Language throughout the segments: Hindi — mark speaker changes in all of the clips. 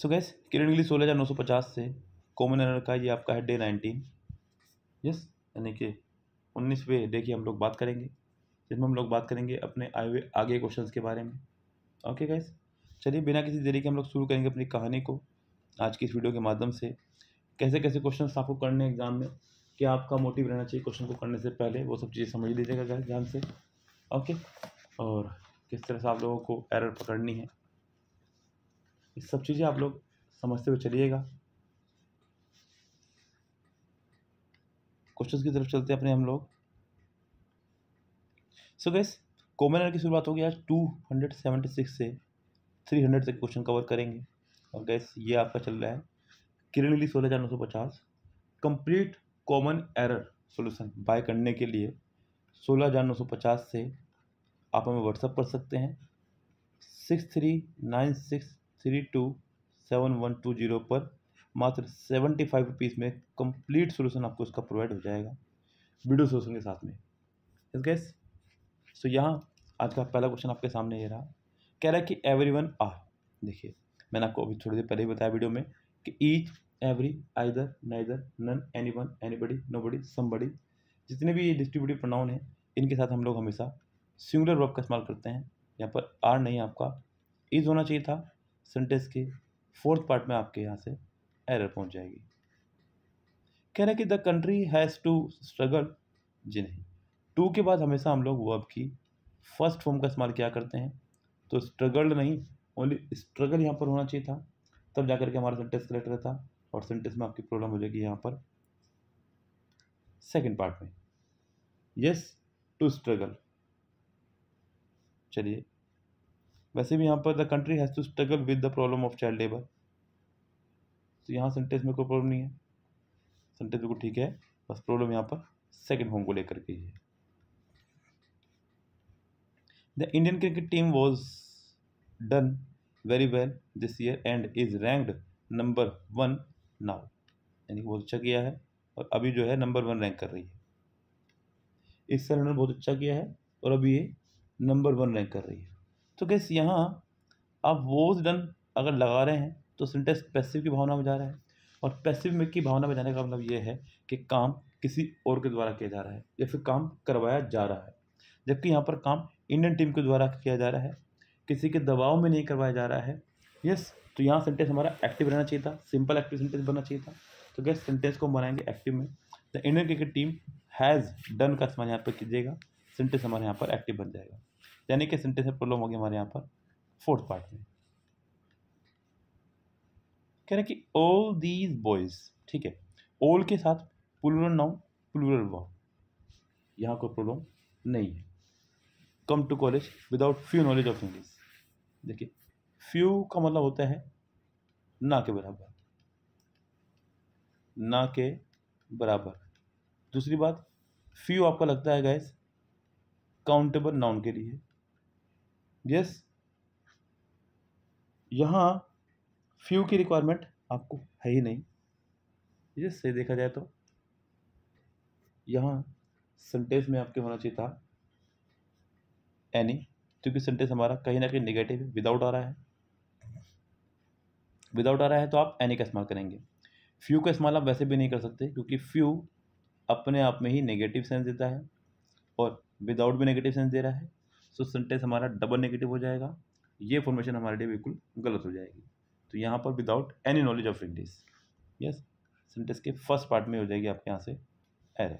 Speaker 1: सो गैस किरण गिली सोलह हज़ार नौ सौ पचास से कॉमन एरर का ये आपका है डे नाइनटीन यस यानी कि उन्नीसवें डे की हम लोग बात करेंगे जिसमें हम लोग बात करेंगे अपने आए हुए आगे क्वेश्चंस के बारे में ओके गैस चलिए बिना किसी देरी के हम लोग शुरू करेंगे अपनी कहानी को आज की इस वीडियो के माध्यम से कैसे कैसे क्वेश्चन आपको करने हैं एग्ज़ाम में क्या आपका मोटिव रहना चाहिए क्वेश्चन को करने से पहले वो सब चीज़ें समझ लीजिएगा गैस ध्यान से ओके और किस तरह से आप लोगों को एरर पकड़नी है ये सब चीज़ें आप लोग समझते हुए चलिएगा क्वेश्चन की तरफ चलते हैं अपने हम लोग सो गैस कॉमन एयर की शुरुआत होगी आज टू हंड्रेड सेवेंटी सिक्स से थ्री हंड्रेड तक क्वेश्चन कवर करेंगे और गैस ये आपका चल रहा है लिली सोलह हज़ार नौ सौ पचास complete common error solution buy करने के लिए सोलह हज़ार नौ सौ पचास से आप हमें व्हाट्सअप कर सकते हैं six three nine six three two seven one two zero पर मात्र सेवेंटी फाइव रुपीज़ में कंप्लीट सोल्यूशन आपको इसका प्रोवाइड हो जाएगा वीडियो सोल्यूशन के साथ में यस गैस सो यहाँ आज का पहला क्वेश्चन आपके सामने ये रहा कह रहा है कि एवरी वन आर देखिए मैंने आपको अभी थोड़ी देर पहले ही बताया वीडियो में कि each every either neither none anyone anybody nobody somebody जितने भी ये डिस्ट्रीब्यूटिव प्रोनाउन हैं इनके साथ हम लोग हमेशा सिंगुलर वर्ब का इस्तेमाल करते हैं यहाँ पर आर नहीं आपका इज़ होना चाहिए था सेंटेंस के फोर्थ पार्ट में आपके यहाँ से एरर पहुँच जाएगी कह रहे कि the country has to struggle जी नहीं टू के बाद हमेशा हम लोग वर्ब की फर्स्ट फॉर्म का इस्तेमाल क्या करते हैं तो स्ट्रगल्ड नहीं ओनली स्ट्रगल यहाँ पर होना चाहिए था तब जा करके हमारा सेंटेंस करेक्ट रहता और सेंटेंस में आपकी प्रॉब्लम हो जाएगी यहाँ पर सेकेंड पार्ट में यस टू स्ट्रगल चलिए वैसे भी यहाँ पर the country has to struggle with the problem of child labour तो यहाँ सेंटेंस में कोई प्रॉब्लम नहीं है सेंटेंस बिल्कुल ठीक है बस प्रॉब्लम यहाँ पर सेकेंड होम को लेकर के है the Indian cricket team was done very well this year and is ranked number one now यानी बहुत अच्छा किया है और अभी जो है नंबर वन रैंक कर रही है इस साल उन्होंने बहुत अच्छा किया है और अभी ये नंबर वन रैंक कर रही है तो गैस यहाँ आप वोज डन अगर लगा रहे हैं तो सिंटेक्स पैसिव की भावना में जा रहा है और पैसिव में की भावना में जाने का मतलब यह है कि काम किसी और के द्वारा किया जा रहा है या फिर काम करवाया जा रहा है जबकि यहाँ पर काम इंडियन टीम के द्वारा किया जा रहा है किसी के दबाव में नहीं करवाया जा रहा है यस तो यहाँ सेंटेंस हमारा एक्टिव रहना चाहिए था सिंपल एक्टिव सेंटेंस बनना चाहिए था तो गैस सेंटेंस को हम बनाएंगे एक्टिव में the Indian cricket team has done का इस्तेमाल यहाँ पर कीजिएगा सेंटेंस हमारे यहाँ पर एक्टिव बन जाएगा यानी कि सेंटेंस प्रॉब्लम होगी हमारे यहाँ पर फोर्थ पार्ट में कह रहे कि ऑल दीज बॉयज ठीक है ऑल के साथ प्लूरल नाउन प्लूरल वर्ब यहाँ कोई प्रॉब्लम नहीं है come to college without few knowledge of English देखिए फ्यू का मतलब होता है ना के बराबर ना के बराबर दूसरी बात फ्यू आपका लगता है गैस काउंटेबल नाउन के लिए यस यहाँ फ्यू की रिक्वायरमेंट आपको है ही नहीं यस सही देखा जाए तो यहाँ सेंटेंस में आपके होना चाहिए था एनी क्योंकि सेंटेंस हमारा कहीं ना कहीं निगेटिव है विदाउट आ रहा है विदाउट आ रहा है तो आप एनी का इस्तेमाल करेंगे फ्यू का इस्तेमाल आप वैसे भी नहीं कर सकते क्योंकि फ्यू अपने आप में ही नेगेटिव सेंस देता है और विदाउट भी नेगेटिव सेंस दे रहा है सो सेंटेंस हमारा डबल नेगेटिव हो जाएगा ये फॉर्मेशन हमारे लिए बिल्कुल गलत हो जाएगी तो यहाँ पर without any knowledge of English yes sentence के फर्स्ट पार्ट में हो जाएगी आपके यहाँ से एर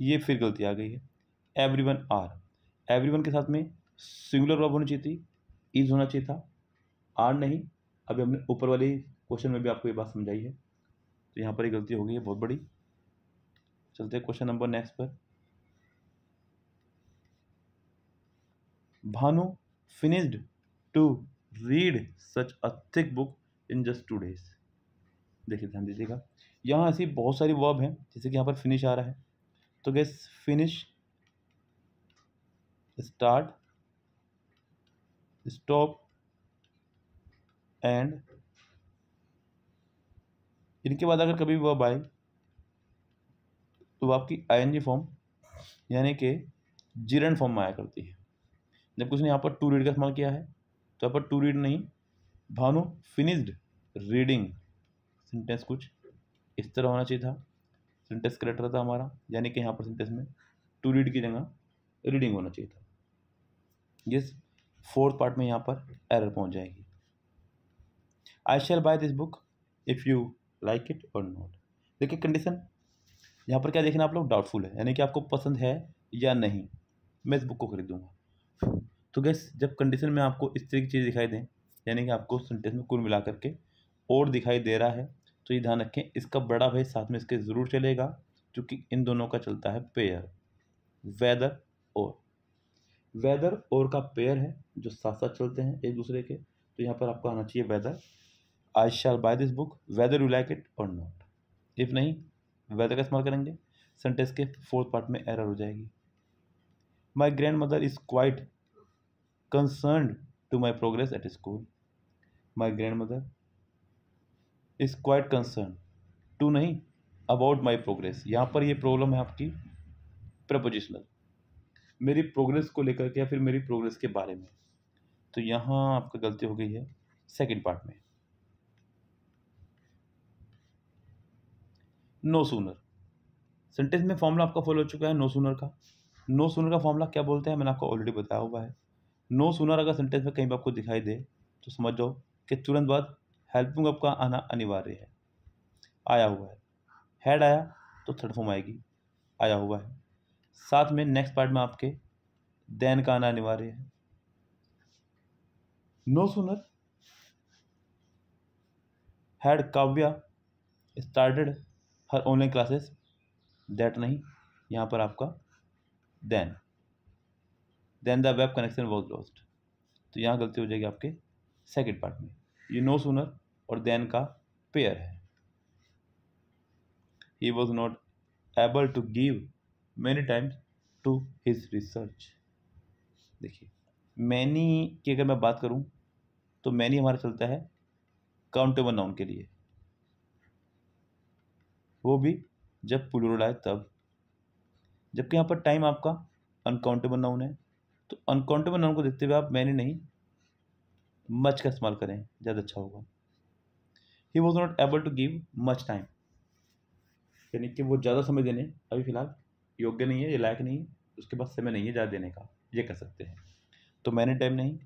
Speaker 1: ये फिर गलती आ गई है everyone are everyone के साथ में सिंगुलर वर्ब होनी चाहिए थी इज होना चाहिए था आर नहीं अभी हमने ऊपर वाले क्वेश्चन में भी आपको ये बात समझाई है तो यहाँ पर एक गलती हो गई है बहुत बड़ी चलते हैं क्वेश्चन नंबर नेक्स्ट पर Bhanu finished to read such a thick book in just two days देखिए ध्यान दीजिएगा यहाँ ऐसी बहुत सारी वर्ब हैं जैसे कि यहाँ पर फिनिश आ रहा है तो guess finish start stop and इनके बाद अगर कभी वर्ब आए तो आपकी आई एन जी फॉर्म यानी कि जीरण फॉर्म में आया करती है जबकि उसने यहाँ पर टू रीड का इस्तेमाल किया है तो यहाँ पर टू रीड नहीं भानु फिनिश्ड रीडिंग सेंटेंस कुछ इस तरह होना चाहिए था सेंटेंस करेक्ट रहता हमारा यानी कि यहाँ पर सेंटेंस में टू रीड की जगह रीडिंग होना चाहिए था जिस फोर्थ पार्ट में यहाँ पर एरर पहुँच जाएगी I shall buy this book if you like it और नॉट देखिए कंडीशन यहाँ पर क्या देखना आप लोग डाउटफुल है यानी कि आपको पसंद है या नहीं मैं इस बुक को खरीदूँगा तो गैस जब कंडीशन में आपको इस तरह की चीज़ दिखाई दें यानी कि आपको सेंटेंस में कुल मिला करके और दिखाई दे रहा है तो ये ध्यान रखें इसका बड़ा भाई साथ में इसके ज़रूर चलेगा क्योंकि इन दोनों का चलता है पेयर वेदर और वेदर और का पेयर है जो साथ साथ चलते हैं एक दूसरे के तो यहाँ पर आपको आना चाहिए whether I shall buy this book whether you like it और नॉट इफ़ नहीं वेदर का इस्तेमाल करेंगे सेंटेंस के फोर्थ पार्ट में एरर हो जाएगी My grandmother is quite concerned to my progress at school. My grandmother is quite concerned. To नहीं अबाउट माई प्रोग्रेस यहाँ पर ये प्रॉब्लम है आपकी प्रपोजिशनल मेरी प्रोग्रेस को लेकर के या फिर मेरी प्रोग्रेस के बारे में तो यहाँ आपका गलती हो गई है सेकंड पार्ट में नो सूनर सेंटेंस में फॉर्मूला आपका फॉलो हो चुका है नो सूनर का नो सूनर का फॉर्मूला क्या बोलते हैं मैंने आपको ऑलरेडी बताया हुआ है नो सुनर अगर सेंटेंस में कहीं पर आपको दिखाई दे तो समझ जाओ कि तुरंत बाद हेल्पिंग अप का आना अनिवार्य है आया हुआ है हेड आया तो थर्ड फॉर्म आएगी आया हुआ है साथ में नेक्स्ट पार्ट में आपके देन का आना अनिवार्य है no sooner had Kavya started her online classes that नहीं यहाँ पर आपका than than the web connection was lost तो यहाँ गलती हो जाएगी आपके सेकेंड पार्ट में ये नो सुनर और देन का पेयर है he was not able to give many times to his research देखिए मैनी की अगर मैं बात करूँ तो मैनी हमारा चलता है काउंटेबल नाउन के लिए वो भी जब प्लूरल आए तब जबकि यहाँ पर टाइम आपका अनकाउंटेबल नाउन है तो अनकाउंटेबल नाउन को देखते हुए आप मैंने नहीं मच का इस्तेमाल करें ज़्यादा अच्छा होगा he was not able to give much time यानी कि वो ज़्यादा समय देने अभी फ़िलहाल योग्य नहीं है ये लायक नहीं है उसके पास समय नहीं है ज़्यादा देने का ये कर सकते हैं तो मैंने टाइम नहीं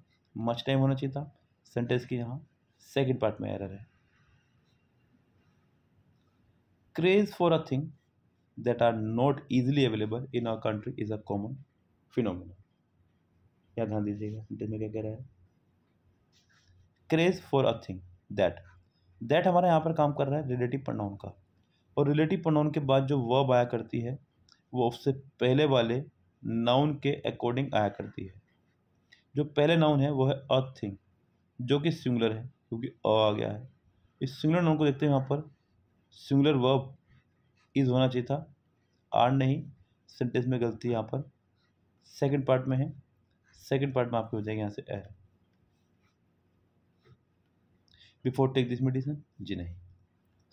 Speaker 1: मच टाइम होना चाहिए था सेंटेंस की यहाँ सेकेंड पार्ट में एरर है craze for a thing that are not easily available in our country is a common phenomenon. या ध्यान दीजिएगा सेंटेंस में क्या कह रहा है craze for a thing that that हमारे यहाँ पर काम कर रहा है रिलेटिव प्रनाउन का और रिलेटिव प्रनाउन के बाद जो वर्ब आया करती है वो उससे पहले वाले नाउन के अकॉर्डिंग आया करती है जो पहले नाउन है वो है अ थिंग जो कि सिंगुलर है क्योंकि अ आ गया है इस सिंगुलर नाउन को देखते हैं यहाँ पर सिंगुलर वर्ब इज़ होना चाहिए था आर नहीं सेंटेंस में गलती यहाँ पर सेकंड पार्ट में है सेकंड पार्ट में आपके हो जाएगा यहाँ से error before take this medicine जी नहीं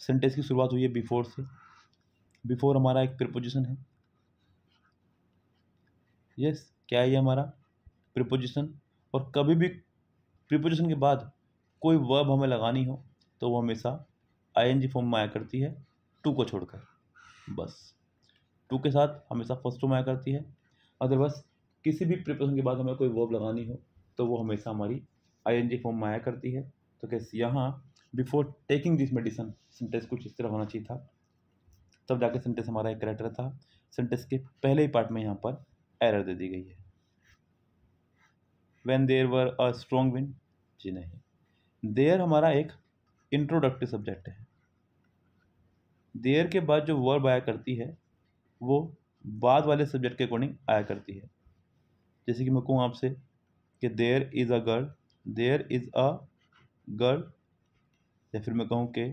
Speaker 1: सेंटेंस की शुरुआत हुई है बिफोर से बिफोर हमारा एक प्रपोजिशन है यस yes, क्या है ये हमारा प्रिपोजिशन और कभी भी प्रिपोजिशन के बाद कोई वर्ब हमें लगानी हो तो वो हमेशा आई एन जी फॉर्म में आया करती है टू को छोड़कर बस टू के साथ हमेशा फर्स्ट टू में आया करती है अदरवाइज किसी भी प्रिपोजिशन के बाद हमें कोई वर्ब लगानी हो तो वो हमेशा हमारी आई एन जी फॉर्म में आया करती है तो कैसे यहाँ before taking this medicine sentence कुछ इस तरह होना चाहिए था तब जाके सेंटेंस हमारा एक करेक्टर था सेंटेंस के पहले ही पार्ट में यहाँ पर एरर दे दी गई है when there were a strong wind जी नहीं देयर हमारा एक इंट्रोडक्टिव सब्जेक्ट है देर के बाद जो वर्ब आया करती है वो बाद वाले सब्जेक्ट के अकॉर्डिंग आया करती है जैसे कि मैं कहूँ आपसे कि there is a girl there is a girl या फिर मैं कहूँ कि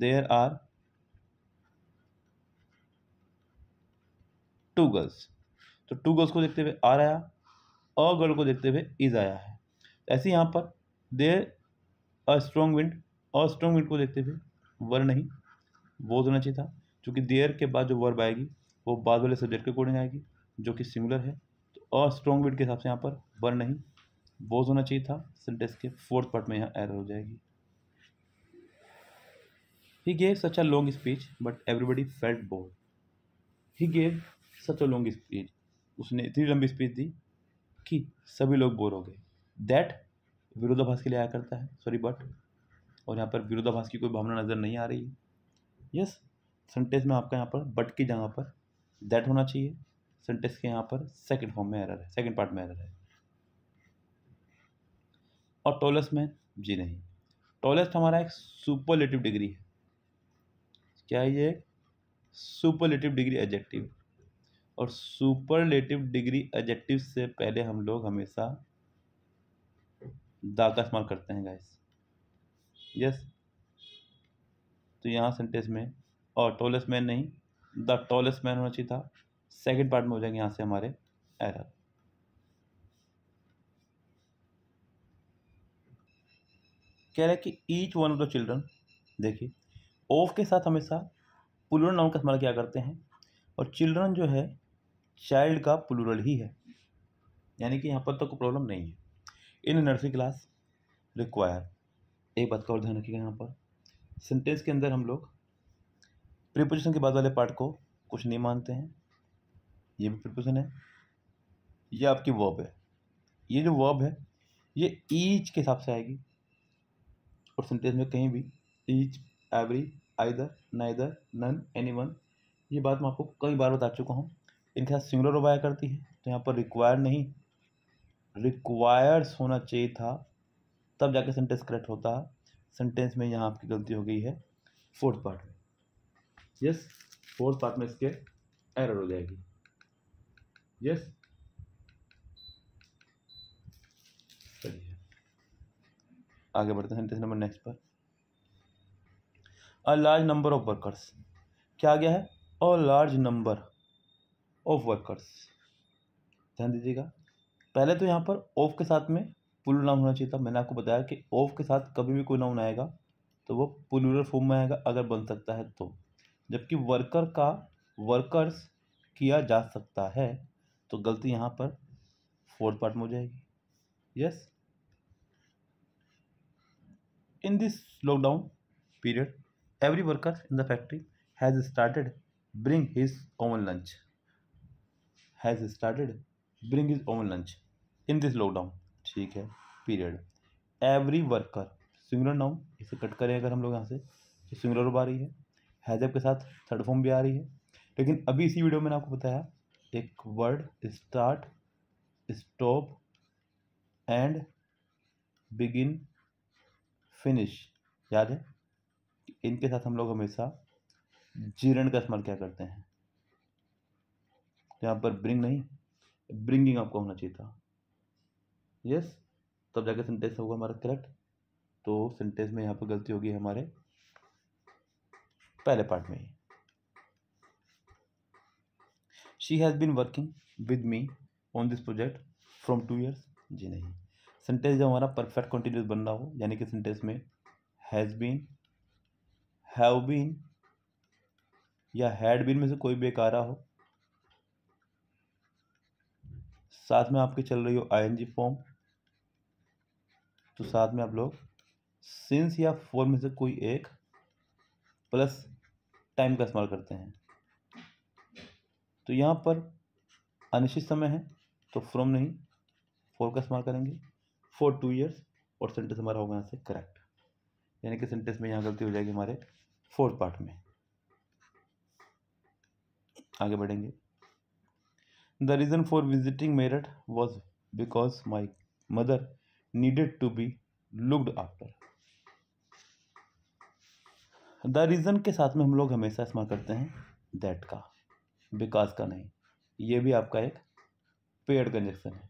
Speaker 1: देर आर टू गर्ल्स तो टू गर्ल्स को देखते हुए आर आया अ गर्ल को देखते हुए इज़ आया है ऐसे यहाँ पर देर अ स्ट्रॉन्ग विंड और स्ट्रॉन्ग विल को देखते हुए वर नहीं बोध होना चाहिए था क्योंकि देयर के बाद जो वर्ब आएगी वो बाद वाले सब्जेक्ट के अकॉर्डिंग आएगी जो कि सिमिलर है तो और स्ट्रॉन्ग विड के हिसाब से यहाँ पर वर नहीं बोज होना चाहिए था सेंटेंस के फोर्थ पार्ट में यहाँ एरर हो जाएगी he gave such a long speech but everybody felt bored he gave such a long speech उसने इतनी लंबी स्पीच दी कि सभी लोग बोर हो गए दैट विरोधाभास के लिए आया करता है सॉरी बट और यहाँ पर विरोधाभास की कोई भावना नज़र नहीं आ रही है यस सेंटेंस में आपका यहाँ पर बट की जगह पर दैट होना चाहिए सेंटेंस के यहाँ पर सेकंड फॉर्म में एरर है सेकंड पार्ट में एरर है और टॉलेस्ट में जी नहीं टॉलेस्ट हमारा एक सुपरलेटिव डिग्री है क्या है ये सुपरलेटिव डिग्री एडजेक्टिव और सुपरलेटिव डिग्री एडजेक्टिव से पहले हम लोग हमेशा दा का इस्तेमाल करते हैं गाइस यस तो यहाँ सेंटेंस में और टोलेस्ट मैन नहीं द टोलेस्ट मैन होना चाहिए था सेकेंड पार्ट में हो जाएंगे यहाँ से हमारे एरर कह रहा है कि each one of the children देखिए ऑफ के साथ हमेशा पुलुरल नाउन का इस्तेमाल क्या करते हैं और चिल्ड्रन जो है चाइल्ड का पुलुरल ही है यानी कि यहाँ पर तो कोई प्रॉब्लम नहीं है इन नर्सरी क्लास रिक्वायर एक बात का और ध्यान रखिएगा यहाँ पर सेंटेंस के अंदर हम लोग प्रीपोजिशन के बाद वाले पार्ट को कुछ नहीं मानते हैं ये भी प्रीपोजिशन है ये आपकी वर्ब है ये जो वर्ब है ये ईच के हिसाब से आएगी और सेंटेंस में कहीं भी each every either neither none anyone ये बात मैं आपको कई बार बता चुका हूँ इनके साथ सिंगुलर रोब करती है तो यहाँ पर रिक्वायर नहीं रिक्वायर्स होना चाहिए था तब जाके सेंटेंस करेक्ट होता है सेंटेंस में यहाँ आपकी गलती हो गई है फोर्थ पार्ट में यस फोर्थ पार्ट में इसके एरर हो जाएगी यस चलिए आगे बढ़ते हैं सेंटेंस नंबर नेक्स्ट पर a large number of workers क्या आ गया है a large number of workers ध्यान दीजिएगा पहले तो यहाँ पर ऑफ के साथ में पुल नाउन होना चाहिए था मैंने आपको बताया कि ऑफ के साथ कभी भी कोई नाउन आएगा तो वो पुलुरल फॉर्म में आएगा अगर बन सकता है तो जबकि वर्कर का वर्कर्स किया जा सकता है तो गलती यहाँ पर फोर्थ पार्ट में हो जाएगी yes in this lockdown period every worker in the factory has started bring his own lunch has started bring his own lunch in this lockdown ठीक है period every worker singular noun इसे कट करें अगर हम लोग यहाँ से तो सिंगुलर रूप आ रही है हैजब के साथ थर्ड फॉर्म भी आ रही है लेकिन अभी इसी वीडियो में आपको बताया एक word start stop and begin finish याद है इनके साथ हम लोग हमेशा जीरण का इस्तेमाल क्या करते हैं यहाँ पर ब्रिंग नहीं ब्रिंगिंग आपको होना चाहिए था यस तब जाके सेंटेंस होगा हमारा करेक्ट तो सेंटेंस में यहाँ पर गलती होगी हमारे पहले पार्ट में ही she has been working with me on this project from two years जी नहीं सेंटेंस जब हमारा परफेक्ट कंटिन्यूस बन रहा हो यानी कि सेंटेंस में हैज़ बीन हैव बीन या हैड बीन में से कोई भी एक आ रहा हो साथ में आपके चल रही हो आई एन जी फॉर्म तो साथ में आप लोग सिंस या फोर में से कोई एक प्लस टाइम का इस्तेमाल करते हैं तो यहाँ पर अनिश्चित समय है तो फ्रॉम नहीं फोर का इस्तेमाल करेंगे फॉर टू ईयर्स और सेंटेंस हमारा होगा यहाँ से करेक्ट यानी कि सेंटेंस में यहाँ गलती हो जाएगी हमारे फोर्थ पार्ट में आगे बढ़ेंगे the reason for visiting Meerut was because my mother needed to be looked after the reason के साथ में हम लोग हमेशा इस्तेमाल करते हैं दैट का because का नहीं ये भी आपका एक पेयर कंजक्शन है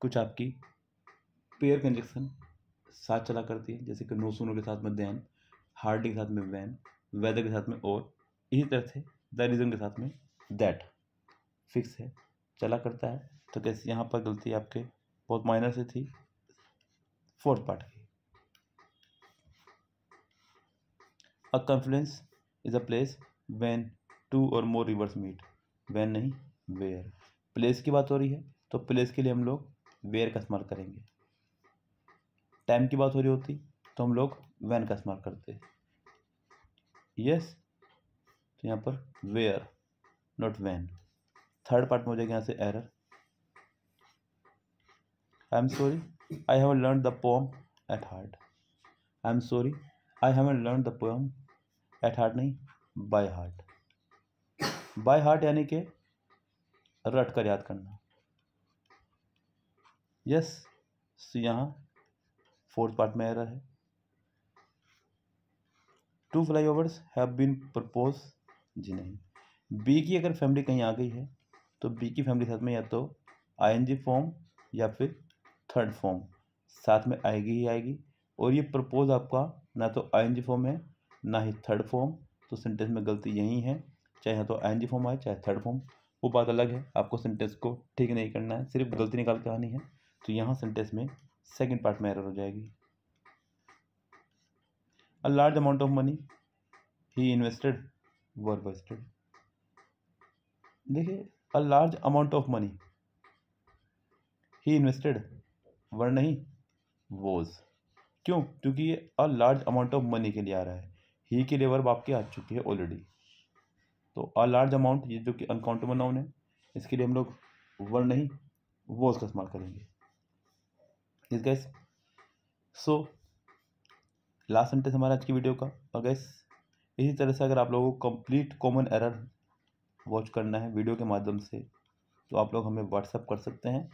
Speaker 1: कुछ आपकी पेयर कंजक्शन साथ चला करती है जैसे कि नो सुनो के साथ में दैन हार्डी के साथ में वैन वेदर के साथ में और इसी तरह से द रीज़न के साथ में दैट फिक्स है चला करता है तो कैसे यहाँ पर गलती आपके बहुत माइनर से थी फोर्थ पार्ट की a confluence is a place when two or more rivers meet when नहीं वेयर प्लेस की बात हो रही है तो प्लेस के लिए हम लोग वेयर का इस्तेमाल करेंगे टाइम की बात हो रही होती तो हम लोग वैन का इस्तेमाल करते यस तो यहाँ पर where not when third part में हो जाएगा यहाँ से error I am sorry I have learn the poem at heart I am sorry I have learn the poem at heart नहीं बाय हार्ट बाय हार्ट यानी के रट कर याद करना यस yes, यहाँ फोर्थ पार्ट में एरर है two flyovers have been propose जी नहीं बी की अगर फैमिली कहीं आ गई है तो बी की फैमिली साथ में या तो आई एन जी फॉर्म या फिर थर्ड फॉर्म साथ में आएगी ही आएगी और ये प्रपोज आपका ना तो आई फॉर्म है ना ही थर्ड फॉर्म तो सेंटेंस में गलती यही है चाहे यहाँ तो आई फॉर्म आए चाहे थर्ड फॉर्म वो बात अलग है आपको सेंटेंस को ठीक नहीं करना है सिर्फ गलती निकाल के आनी है तो यहाँ सेंटेंस में सेकंड पार्ट में एरर हो जाएगी a large amount of money he invested were wasted देखिए a large amount of money he invested were नहीं वोज क्यों क्योंकि ये a large amount of money के लिए आ रहा है ही की लेवर आपकी आ चुकी है ऑलरेडी तो अ लार्ज अमाउंट ये जो कि अनकाउंटेबल नाउन है इसके लिए हम लोग वर नहीं वोज का इस्तेमाल करेंगे इस गैस सो लास्ट सेंटेंस हमारा आज की वीडियो का और गैस इसी तरह से अगर आप लोगों को कंप्लीट कॉमन एरर वॉच करना है वीडियो के माध्यम से तो आप लोग हमें व्हाट्सअप कर सकते हैं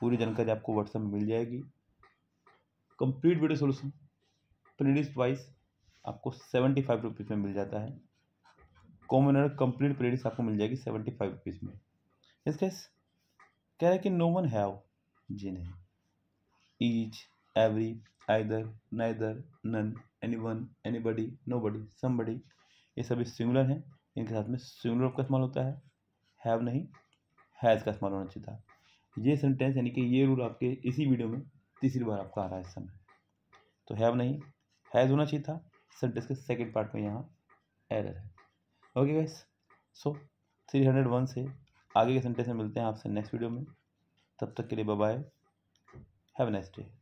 Speaker 1: पूरी जानकारी आपको व्हाट्सएप में मिल जाएगी complete video solution playlist wise आपको सेवेंटी फाइव रुपीज़ में मिल जाता है कॉमन और कंप्लीट प्लेलिस्ट आपको मिल जाएगी सेवेंटी फाइव रुपीज़ में इसके कह रहे कि नो वन हैव जी नहीं each every either neither none anyone anybody nobody somebody ये सभी सिंगुलर हैं इनके साथ में सिंगुलर का इस्तेमाल होता है हैव नहीं हैज़ का इस्तेमाल होना चाहिए था ये सेंटेंस यानी कि ये रूल आपके इसी वीडियो में तीसरी बार आपका आ रहा है इस समय तो हैव नहीं हैज़ होना चाहिए था सेंटेंस के सेकेंड पार्ट में यहाँ एरर है okay guys so three hundred one से आगे के सेंटेंस में मिलते हैं आपसे नेक्स्ट वीडियो में तब तक के लिए बाय हैव नेक्स्ट डे